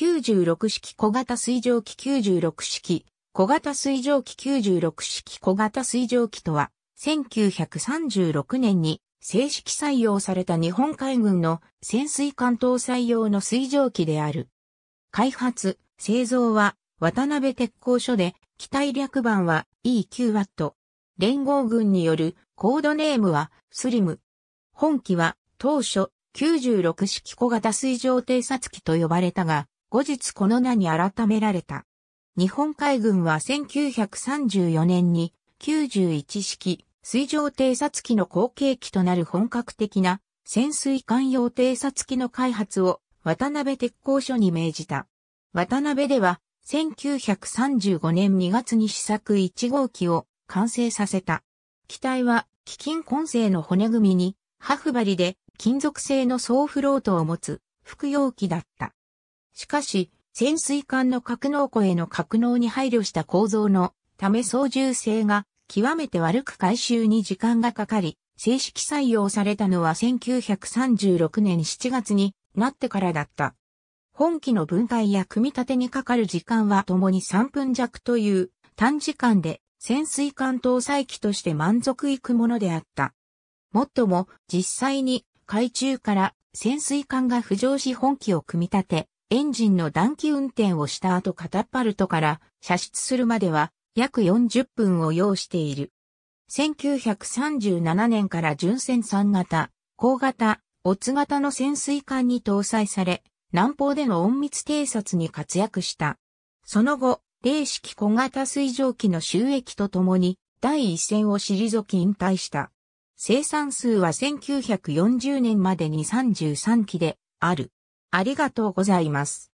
96式小型水蒸気96式小型水蒸気96式小型水蒸気とは、1936年に正式採用された日本海軍の潜水艦搭載用の水蒸気である。開発、製造は渡辺鉄工所で、機体略版は EQW。連合軍によるコードネームはスリム。本機は当初96式小型水上偵察機と呼ばれたが、後日この名に改められた。日本海軍は1934年に91式水上偵察機の後継機となる本格的な潜水艦用偵察機の開発を渡辺鉄工所に命じた。渡辺では1935年2月に試作1号機を完成させた。機体は基金混成の骨組みにハフバリで金属製の総フロートを持つ副容器だった。しかし、潜水艦の格納庫への格納に配慮した構造のため操縦性が極めて悪く回収に時間がかかり、正式採用されたのは1936年7月になってからだった。本機の分解や組み立てにかかる時間は共に3分弱という短時間で潜水艦搭載機として満足いくものであった。もっとも実際に海中から潜水艦が浮上し本機を組み立て、エンジンの暖気運転をした後カタパルトから射出するまでは約40分を要している。1937年から純戦3型、高型、オツ型の潜水艦に搭載され、南方での隠密偵察に活躍した。その後、零式小型水蒸気の収益とともに、第一線を退き引退した。生産数は1940年までに33機である。ありがとうございます。